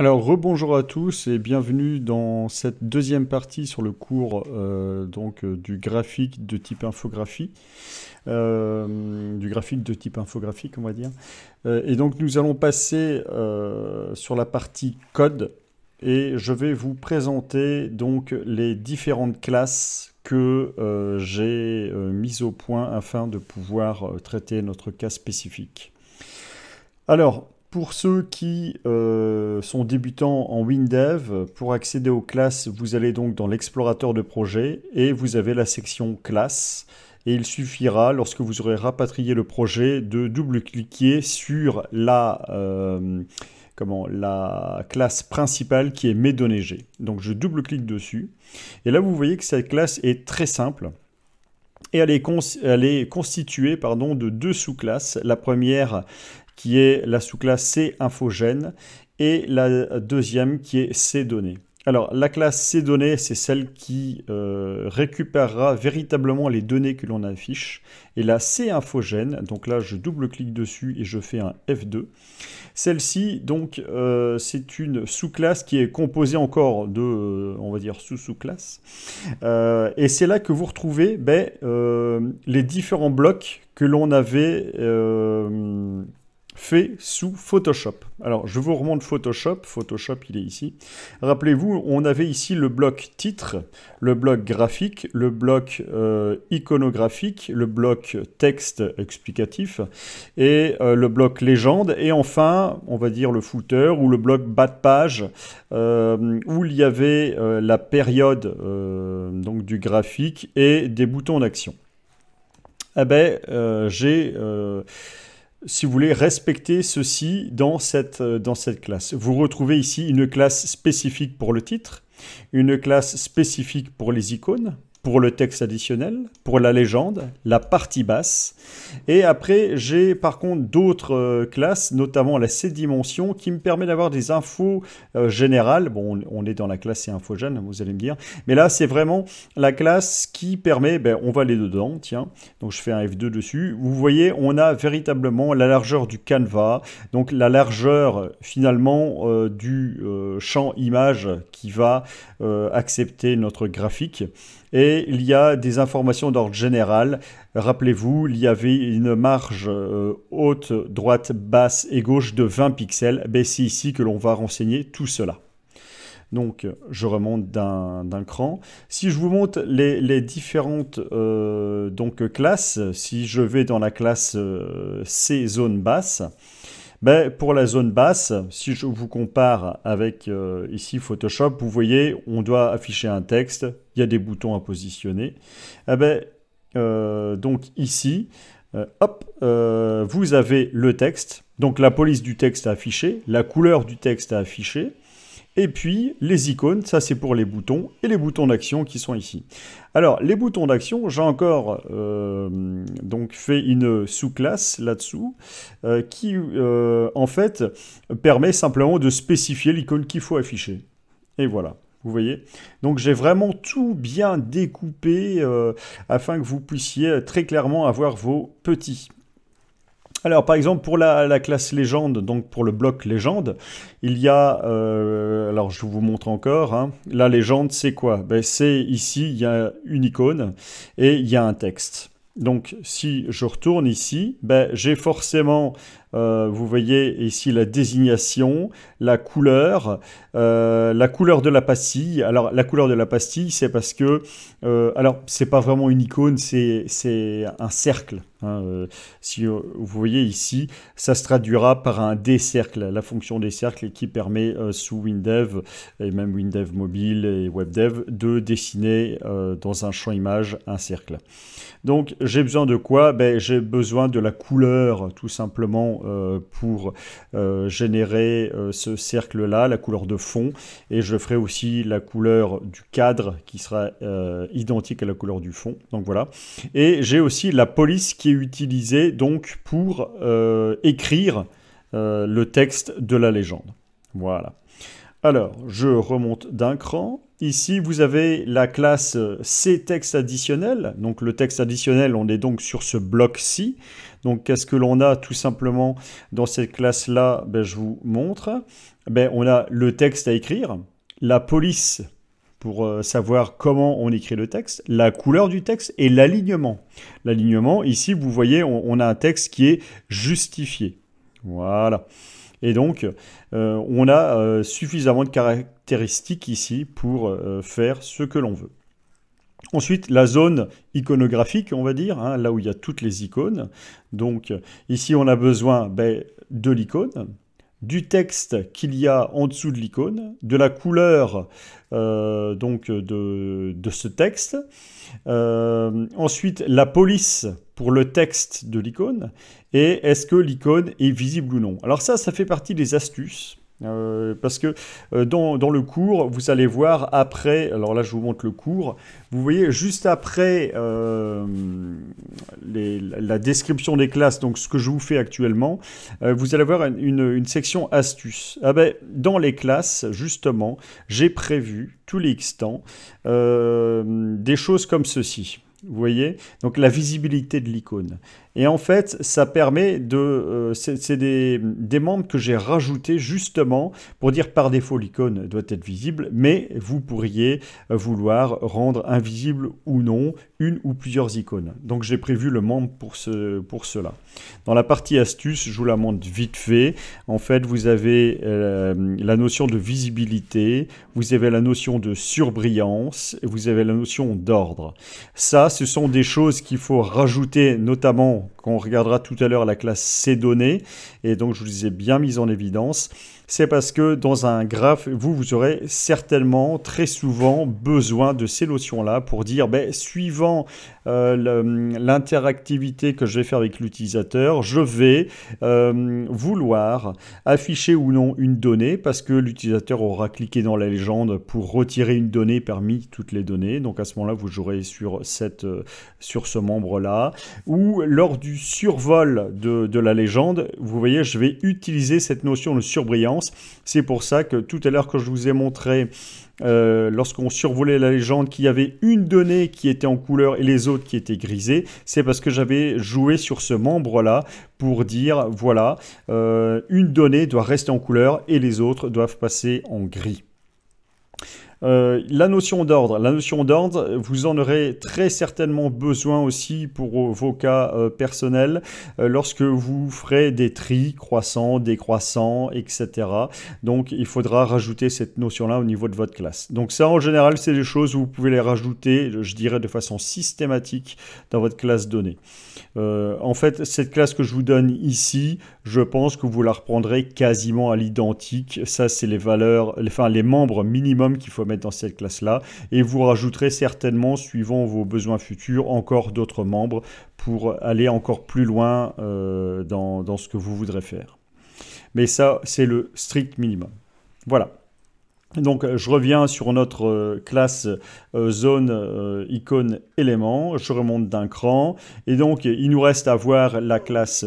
Alors rebonjour à tous et bienvenue dans cette deuxième partie sur le cours euh, donc euh, du graphique de type infographie, euh, du graphique de type infographique on va dire. et donc nous allons passer sur la partie code et je vais vous présenter donc les différentes classes que j'ai mises au point afin de pouvoir traiter notre cas spécifique. Alors pour ceux qui euh, sont débutants en WinDev, pour accéder aux classes, vous allez donc dans l'explorateur de projet et vous avez la section classe. Et il suffira, lorsque vous aurez rapatrié le projet, de double-cliquer sur la, euh, comment, la classe principale qui est mes données G. Donc je double-clique dessus. Et là, vous voyez que cette classe est très simple et elle est, est constituée pardon, de deux sous-classes. La première, qui est la sous-classe C infogène, et la deuxième qui est C données. Alors, la classe C données, c'est celle qui euh, récupérera véritablement les données que l'on affiche. Et la C infogène, donc là, je double-clique dessus et je fais un F2. Celle-ci, donc, euh, c'est une sous-classe qui est composée encore de, euh, on va dire, sous-sous-classes. et c'est là que vous retrouvez ben, les différents blocs que l'on avait fait sous Photoshop. Alors, je vous remonte Photoshop. Photoshop, il est ici. Rappelez-vous, on avait ici le bloc titre, le bloc graphique, le bloc euh, iconographique, le bloc texte explicatif et euh, le bloc légende. Et enfin, on va dire le footer ou le bloc bas de page euh, où il y avait la période donc du graphique et des boutons d'action. Ah ben, j'ai si vous voulez, respecter ceci dans cette, euh, dans cette classe. Vous retrouvez ici une classe spécifique pour le titre, une classe spécifique pour les icônes, pour le texte additionnel, pour la légende, la partie basse. Et après, j'ai par contre d'autres euh, classes, notamment la C-dimension, qui me permet d'avoir des infos euh, générales. Bon, on est dans la classe et infogène, vous allez me dire. Mais là, c'est vraiment la classe qui permet, ben, on va aller dedans, tiens. Donc, je fais un F2 dessus. Vous voyez, on a véritablement la largeur du canevas, donc la largeur finalement euh, du champ image qui va accepter notre graphique. Et il y a des informations d'ordre général. Rappelez-vous, il y avait une marge euh, haute, droite, basse et gauche de 20 pixels. C'est ici que l'on va renseigner tout cela. Donc, je remonte d'un cran. Si je vous montre les, différentes euh, classes, si je vais dans la classe euh, C zone basse, ben, pour la zone basse, si je vous compare avec euh, ici Photoshop, vous voyez, on doit afficher un texte, il y a des boutons à positionner. Ah ben, euh, donc ici, euh, vous avez le texte, donc la police du texte à afficher, la couleur du texte à afficher, et puis, les icônes, ça c'est pour les boutons, et les boutons d'action qui sont ici. Alors, les boutons d'action, j'ai encore euh, donc fait une sous-classe là-dessous, euh, qui euh, en fait permet simplement de spécifier l'icône qu'il faut afficher. Et voilà. Vous voyez Donc j'ai vraiment tout bien découpé afin que vous puissiez très clairement avoir vos petits. Alors, par exemple, pour la, classe légende, donc pour le bloc légende, il y a, euh, alors je vous montre encore, hein. la légende, c'est quoi ben, C'est ici, il y a une icône et il y a un texte. Donc, si je retourne ici, ben, j'ai forcément euh, vous voyez ici la désignation, la couleur, euh, la couleur de la pastille. Alors la couleur de la pastille, c'est parce que, Alors, euh, alors c'est pas vraiment une icône, c'est un cercle. Hein, si vous voyez ici, ça se traduira par un cercle, la fonction des cercles qui permet sous WinDev et même WinDev mobile et WebDev de dessiner dans un champ image un cercle. Donc j'ai besoin de quoi ben, J'ai besoin de la couleur tout simplement euh, pour euh, générer euh, ce cercle-là, la couleur de fond. Et je ferai aussi la couleur du cadre qui sera identique à la couleur du fond. Donc voilà. Et j'ai aussi la police qui est utilisée donc pour écrire le texte de la légende. Voilà. Alors, je remonte d'un cran. Ici, vous avez la classe C texte additionnel. Donc, le texte additionnel, on est donc sur ce bloc-ci. Donc, qu'est-ce que l'on a tout simplement dans cette classe-là ben, Je vous montre. Ben, on a le texte à écrire, la police pour euh, savoir comment on écrit le texte, la couleur du texte et l'alignement. L'alignement, ici, vous voyez, on, a un texte qui est justifié. Voilà. Et donc, euh, on a euh, suffisamment de caractéristiques ici pour euh, faire ce que l'on veut. Ensuite, la zone iconographique, on va dire, hein, là où il y a toutes les icônes. Donc, ici, on a besoin ben, de l'icône du texte qu'il y a en dessous de l'icône, de la couleur euh, donc de, ce texte, euh, ensuite la police pour le texte de l'icône, et est-ce que l'icône est visible ou non. Alors ça, ça fait partie des astuces euh, parce que euh, dans, dans, le cours, vous allez voir après, alors là je vous montre le cours, vous voyez juste après euh, la description des classes, donc ce que je vous fais actuellement, vous allez voir une, une, section astuces. Ah ben, dans les classes, justement, j'ai prévu tous les X temps des choses comme ceci. Vous voyez Donc la visibilité de l'icône. Et en fait, ça permet de... Euh, c'est des, des, membres que j'ai rajoutés justement pour dire par défaut l'icône doit être visible, mais vous pourriez euh, vouloir rendre invisible ou non une ou plusieurs icônes. Donc j'ai prévu le membre pour, cela. Dans la partie astuce, je vous la montre vite fait. En fait, vous avez euh, la notion de visibilité, vous avez la notion de surbrillance, et vous avez la notion d'ordre. Ça, ce sont des choses qu'il faut rajouter, notamment qu'on regardera tout à l'heure la classe C données, et donc je vous les ai bien mises en évidence c'est parce que dans un graphe, vous, vous aurez certainement très souvent besoin de ces notions-là pour dire, ben, suivant euh, l'interactivité que je vais faire avec l'utilisateur, je vais euh, vouloir afficher ou non une donnée parce que l'utilisateur aura cliqué dans la légende pour retirer une donnée parmi toutes les données. Donc à ce moment-là, vous jouerez sur, cette, euh, sur ce membre-là. Ou lors du survol de, de la légende, vous voyez, je vais utiliser cette notion de surbrillance c'est pour ça que tout à l'heure, quand je vous ai montré, euh, lorsqu'on survolait la légende, qu'il y avait une donnée qui était en couleur et les autres qui étaient grisées, c'est parce que j'avais joué sur ce membre-là pour dire, voilà, euh, une donnée doit rester en couleur et les autres doivent passer en gris. Euh, la notion d'ordre, la notion d'ordre, vous en aurez très certainement besoin aussi pour euh, vos cas euh, personnels lorsque vous ferez des tris croissants, décroissants, etc. Donc il faudra rajouter cette notion-là au niveau de votre classe. Donc ça en général, c'est des choses où vous pouvez les rajouter, je dirais de façon systématique dans votre classe donnée. en fait, cette classe que je vous donne ici, je pense que vous la reprendrez quasiment à l'identique. Ça, c'est les valeurs, enfin les membres minimum qu'il faut dans cette classe-là. Et vous rajouterez certainement, suivant vos besoins futurs, encore d'autres membres pour aller encore plus loin euh, dans, ce que vous voudrez faire. Mais ça, c'est le strict minimum. Voilà. Donc je reviens sur notre euh, classe euh, zone icône éléments je remonte d'un cran et donc il nous reste à voir la classe